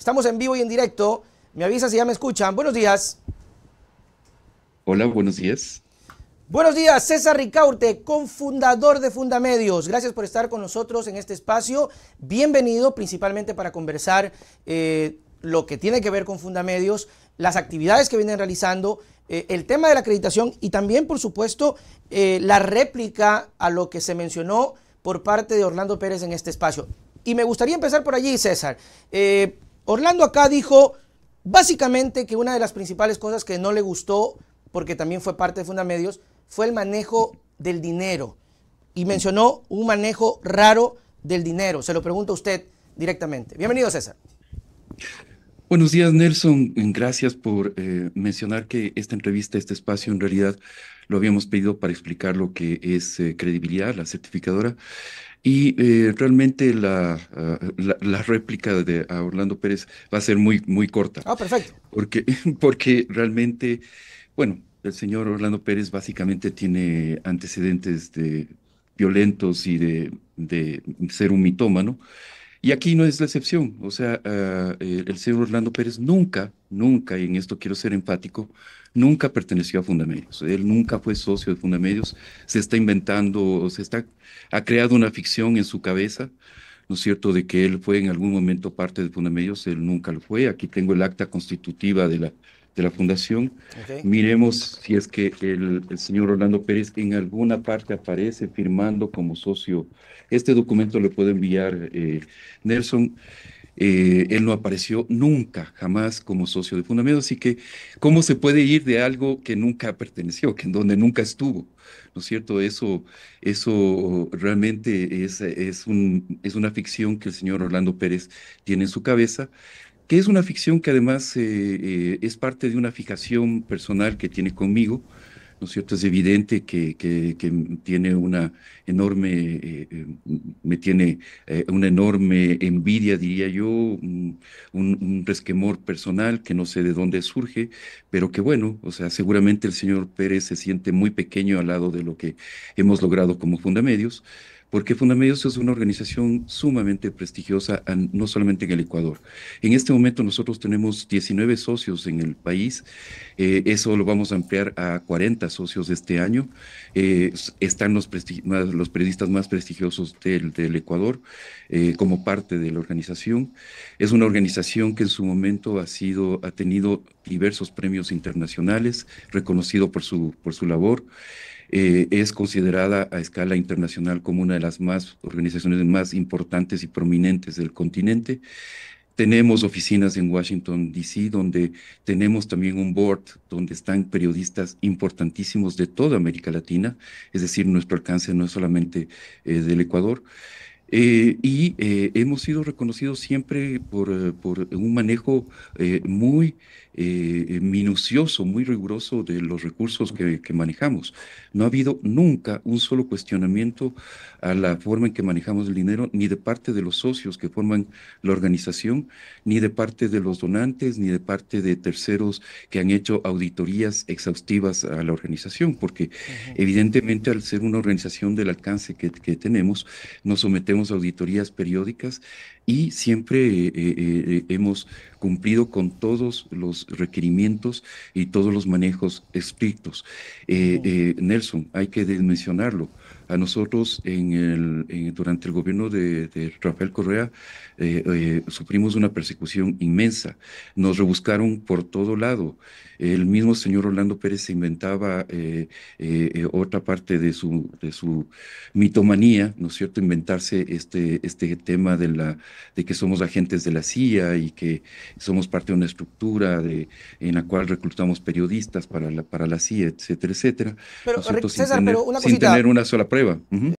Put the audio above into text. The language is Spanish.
Estamos en vivo y en directo. Me avisa si ya me escuchan. Buenos días. Hola, buenos días. Buenos días, César Ricaurte, cofundador de Fundamedios. Gracias por estar con nosotros en este espacio. Bienvenido principalmente para conversar eh, lo que tiene que ver con Fundamedios, las actividades que vienen realizando, eh, el tema de la acreditación y también, por supuesto, eh, la réplica a lo que se mencionó por parte de Orlando Pérez en este espacio. Y me gustaría empezar por allí, César. Orlando acá dijo básicamente que una de las principales cosas que no le gustó, porque también fue parte de Fundamedios, fue el manejo del dinero. Y mencionó un manejo raro del dinero. Se lo pregunto a usted directamente. Bienvenido, César. Buenos días, Nelson. Gracias por eh, mencionar que esta entrevista, este espacio, en realidad lo habíamos pedido para explicar lo que es eh, credibilidad, la certificadora. Y eh, realmente ah, la, la, réplica de a Orlando Pérez va a ser muy, muy corta. Ah, perfecto. Porque, porque realmente, bueno, el señor Orlando Pérez básicamente tiene antecedentes de violentos y de, de ser un mitómano. Y aquí no es la excepción. O sea, ah, eh, el señor Orlando Pérez nunca, nunca, y en esto quiero ser enfático, nunca perteneció a Fundamedios. Él nunca fue socio de Fundamedios. Se está inventando, se está, ha creado una ficción en su cabeza. ¿no es cierto?, de que él fue en algún momento parte de Fundamedios, él nunca lo fue. Aquí tengo el acta constitutiva de la, de la fundación. Miremos si es que el, señor Orlando Pérez en alguna parte aparece firmando como socio. Este documento le puede enviar eh, Nelson. Eh, él no apareció nunca, jamás como socio de Fundamento. Así que, ¿cómo se puede ir de algo que nunca perteneció, que en donde nunca estuvo? ¿No es cierto? Eso, eso realmente es, es, un, es una ficción que el señor Orlando Pérez tiene en su cabeza que es una ficción que además eh, eh, es parte de una fijación personal que tiene conmigo, ¿no es cierto? Es evidente que, tiene una enorme, eh, em, me tiene una enorme envidia, diría yo, mm, un, resquemor personal que no sé de dónde surge, pero que bueno, o sea, seguramente el señor Pérez se siente muy pequeño al lado de lo que hemos logrado como Fundamedios. medios porque Fundamedios es una organización sumamente prestigiosa, ah, no solamente en el Ecuador. En este momento nosotros tenemos 19 socios en el país, eh, eso lo vamos a ampliar a 40 socios este año. Eh, están los, los, periodistas más prestigiosos del, del Ecuador eh, como parte de la organización. Es una organización que en su momento ha, sido, ha tenido diversos premios internacionales, reconocido por su, por su labor. Eh, es considerada a escala internacional como una de las más organizaciones más importantes y prominentes del continente. Tenemos oficinas en Washington, D.C., donde tenemos también un board donde están periodistas importantísimos de toda América Latina, es decir, nuestro alcance no es solamente eh, del Ecuador. Eh, y eh, hemos sido reconocidos siempre por, eh, por un manejo muy minucioso, muy riguroso de los recursos que, manejamos. No ha habido nunca un solo cuestionamiento a la forma en que manejamos el dinero, ni de parte de los socios que forman la organización, ni de parte de los donantes, ni de parte de terceros que han hecho auditorías exhaustivas a la organización, porque evidentemente al ser una organización del alcance que, que tenemos, nos sometemos auditorías periódicas y siempre eh, eh, eh, hemos cumplido con todos los requerimientos y todos los manejos estrictos. Nelson, hay que mencionarlo. A nosotros en el, durante el gobierno de, de Rafael Correa sufrimos una persecución inmensa. Nos rebuscaron por todo lado. El mismo señor Orlando Pérez se inventaba otra parte de su, de su mitomanía, ¿no es cierto?, inventarse este, este tema de la de que somos agentes de la CIA y que somos parte de una estructura de, en la cual reclutamos periodistas para la, para la CIA, etcétera, etcétera. Pero, sin, tener, una sola prueba.